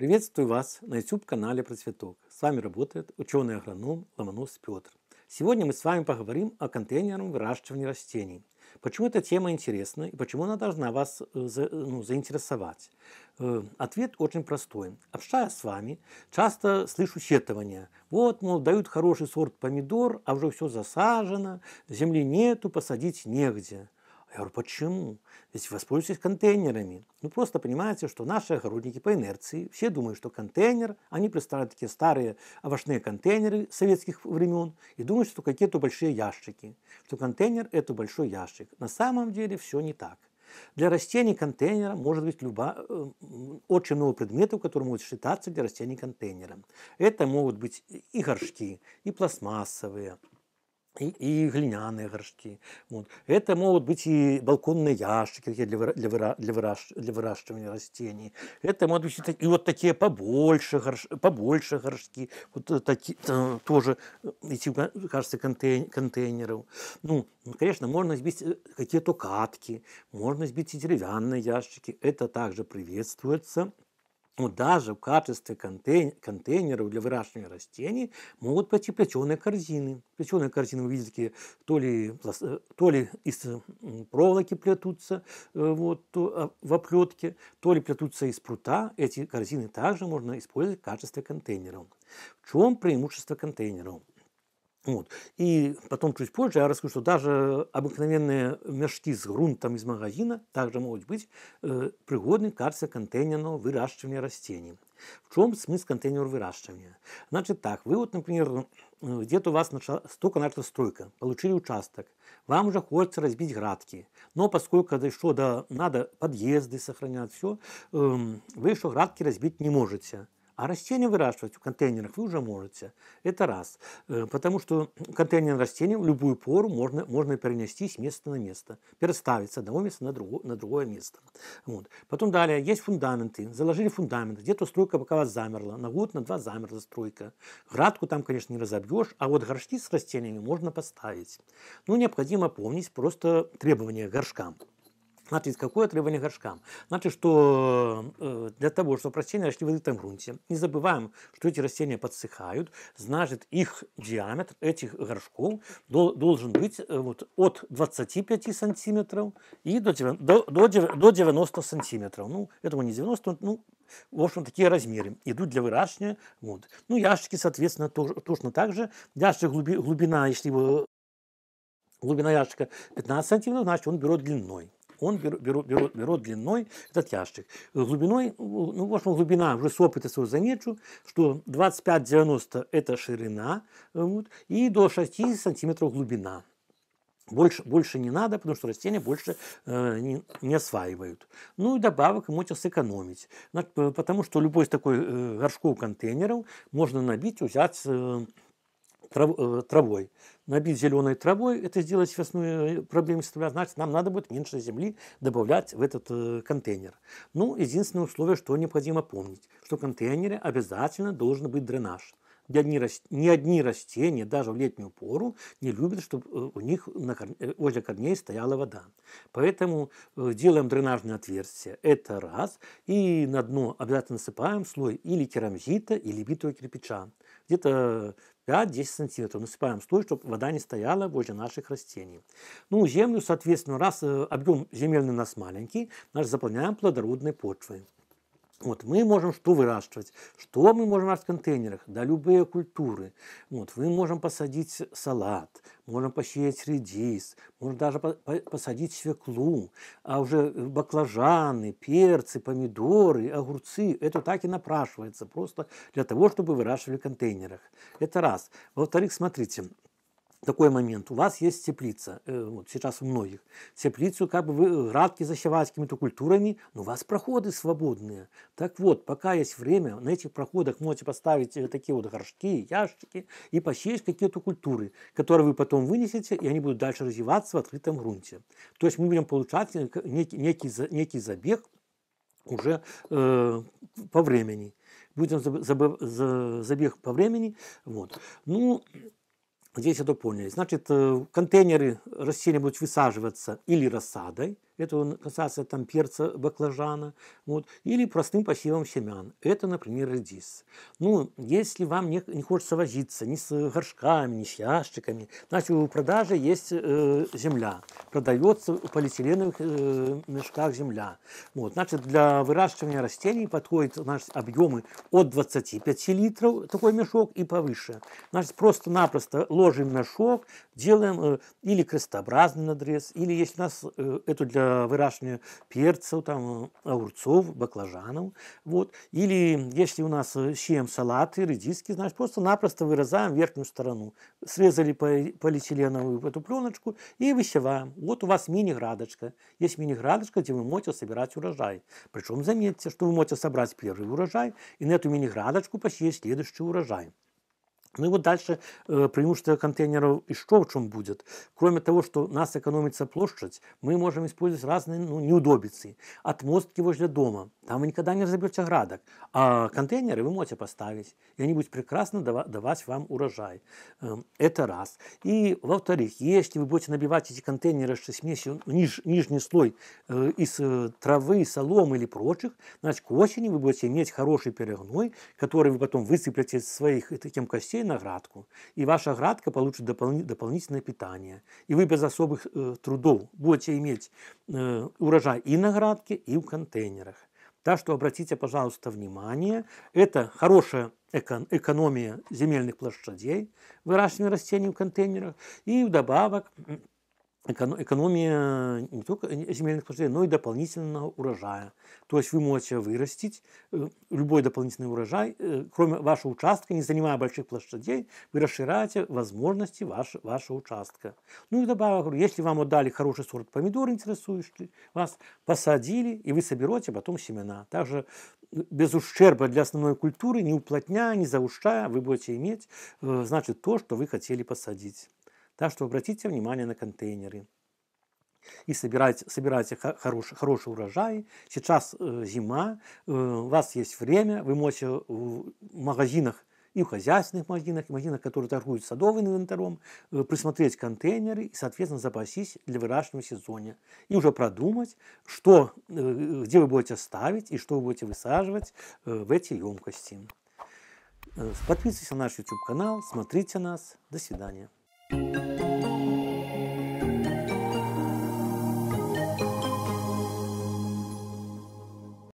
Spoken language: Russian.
Приветствую вас на YouTube-канале Процветок. С вами работает ученый-агроном Ломонос Петр. Сегодня мы с вами поговорим о контейнерном выращивании растений. Почему эта тема интересна и почему она должна вас э, ну, заинтересовать? Э, ответ очень простой. Общаясь с вами, часто слышу сетования. Вот, мол, дают хороший сорт помидор, а уже все засажено, земли нету, посадить негде. Я говорю, почему? Ведь воспользуйтесь контейнерами. Ну, просто понимаете, что наши огородники по инерции, все думают, что контейнер, они представляют такие старые овощные контейнеры советских времен и думают, что какие-то большие ящики, что контейнер – это большой ящик. На самом деле все не так. Для растений контейнера может быть люба, э, очень много предметов, которые могут считаться для растений контейнером. Это могут быть и горшки, и пластмассовые, и, и глиняные горшки. Вот. Это могут быть и балконные ящики для, для, выра, для, выращ, для выращивания растений. Это могут быть и, и вот такие побольше, горш, побольше горшки. Вот э, такие э, тоже э, эти, кажется, контейн, контейнеров. Ну, конечно, можно сбить какие-то катки, можно сбить и деревянные ящики. Это также приветствуется но ну, даже в качестве контейнеров для выращивания растений могут пойти плеченые корзины. Плетеные корзины, вы видите, такие, то ли, э, то ли из проволоки плетутся э, вот, а, в оплетке, то ли плетутся из прута. Эти корзины также можно использовать в качестве контейнеров. В чем преимущество контейнеров? Вот. И потом чуть позже я расскажу, что даже обыкновенные мешки с грунтом из магазина также могут быть э, пригодны карте контейнерного выращивания растений. В чем смысл контейнера выращивания? Значит так, вы вот, например, э, где-то у вас столько начала стройка, получили участок, вам уже хочется разбить градки, но поскольку еще до, надо подъезды сохранять, все, э, эм, вы еще градки разбить не можете – а растения выращивать в контейнерах вы уже можете. Это раз. Э, потому что контейнер растений в любую пору можно, можно перенести с места на место. Переставить с одного места на, друго, на другое место. Вот. Потом далее. Есть фундаменты. Заложили фундамент. Где-то стройка пока замерла. На год, на два замерла стройка. Градку там, конечно, не разобьешь. А вот горшки с растениями можно поставить. Ну, необходимо помнить просто требования к горшкам. Значит, какое требование горшкам? Значит, что э, для того, чтобы растения росли в этом грунте, не забываем, что эти растения подсыхают, значит, их диаметр этих горшков должен быть э, вот, от 25 сантиметров и до, до, до 90 сантиметров. Ну, этого не 90, ну, в общем, такие размеры идут для выращивания. Вот. Ну, ящики, соответственно, тоже, точно так же. Ящик глуби, глубина, если его глубина ящика 15 сантиметров, значит, он берет длиной он берет, берет, берет длиной этот ящик. Глубиной, ну, ну, в общем, глубина уже с опыта своего замечу, что 25-90 это ширина э, вот, и до 60 сантиметров глубина. Больше, больше не надо, потому что растения больше э, не, не осваивают. Ну и добавок можно сэкономить. Э, потому что любой из такой э, горшков контейнеров можно набить, взять э, трав, э, травой. Набить зеленой травой, это сделать весной э, проблемы составляет, значит, нам надо будет меньше земли добавлять в этот э, контейнер. Ну, единственное условие, что необходимо помнить, что в контейнере обязательно должен быть дренаж. Ни одни, ни одни растения, даже в летнюю пору, не любят, чтобы э, у них на, возле корней стояла вода. Поэтому делаем дренажные отверстия. Это раз. И на дно обязательно насыпаем слой или керамзита, или битого кирпича где-то 5-10 сантиметров. Насыпаем слой, чтобы вода не стояла возле наших растений. Ну, землю, соответственно, раз э, объем земельный у нас маленький, значит, заполняем плодородной почвой. Вот, мы можем что выращивать? Что мы можем в контейнерах? Да любые культуры. Вот, мы можем посадить салат, можем посеять редис, можем даже посадить свеклу, а уже баклажаны, перцы, помидоры, огурцы, это так и напрашивается, просто для того, чтобы выращивали в контейнерах. Это раз. Во-вторых, смотрите, такой момент. У вас есть теплица, э, вот сейчас у многих. Теплицу как бы вы э, радки защищать какими-то культурами, но у вас проходы свободные. Так вот, пока есть время, на этих проходах можете поставить э, такие вот горшки, ящики и посеять какие-то культуры, которые вы потом вынесете, и они будут дальше развиваться в открытом грунте. То есть мы будем получать э, некий, некий, некий забег уже э, по времени. Будем забег по времени. Вот. Ну, Здесь я дополню. Значит, э, контейнеры э, растения будут высаживаться или рассадой, это он касается там перца, баклажана, вот, или простым посевом семян. Это, например, редис. Ну, если вам не, не хочется возиться ни с горшками, ни с ящиками, значит, у продажи есть э, земля. Продается в полиэтиленовых э, мешках земля. Вот, значит, для выращивания растений подходят значит, объемы от 25 литров, такой мешок, и повыше. Значит, просто-напросто ложим мешок, делаем э, или крестообразный надрез, или если у нас э, эту для Э, выращивания перцев, там, огурцов, баклажанов. Вот. Или если у нас щем э, салаты, редиски, значит, просто-напросто вырезаем верхнюю сторону. Срезали полиэтиленовую эту пленочку и высеваем. Вот у вас мини-градочка. Есть мини-градочка, где вы можете собирать урожай. Причем заметьте, что вы можете собрать первый урожай и на эту мини-градочку посеять следующий урожай. Ну и вот дальше э, преимущество контейнеров и что в чем будет? Кроме того, что у нас экономится площадь, мы можем использовать разные ну, неудобицы. Отмостки возле дома. Там вы никогда не разобьете градок. А контейнеры вы можете поставить. И они будут прекрасно давать вам урожай. Э, это раз. И во-вторых, если вы будете набивать эти контейнеры с смесью, ниж, нижний слой э, из э, травы, соломы или прочих, значит, к осени вы будете иметь хороший перегной, который вы потом высыплете из своих э, таким костей детей на градку, и ваша градка получит дополнительное питание. И вы без особых э, трудов будете иметь э, урожай и на градке, и в контейнерах. Так что обратите, пожалуйста, внимание, это хорошая эко- экономия земельных площадей, выращивание растений в контейнерах, и вдобавок экономия не только э, земельных площадей, но и дополнительного урожая. То есть вы можете вырастить э, любой дополнительный урожай, э, кроме вашего участка, не занимая больших площадей, вы расширяете возможности ваш, вашего участка. Ну и добавил, если вам отдали хороший сорт помидор, интересующий вас, посадили, и вы соберете потом семена. Также без ущерба для основной культуры, не уплотняя, не заущая, вы будете иметь, значит, то, что вы хотели посадить. Так что обратите внимание на контейнеры и собирать, собирайте хороший, хороший урожай. Сейчас э, зима, э, у вас есть время, вы можете в магазинах и в хозяйственных магазинах, и магазинах, которые торгуют садовым инвентаром, э, присмотреть контейнеры и, соответственно, запастись для выращивания сезона. И уже продумать, что, э, где вы будете ставить и что вы будете высаживать э, в эти емкости. Э, подписывайтесь на наш YouTube-канал, смотрите нас. До свидания.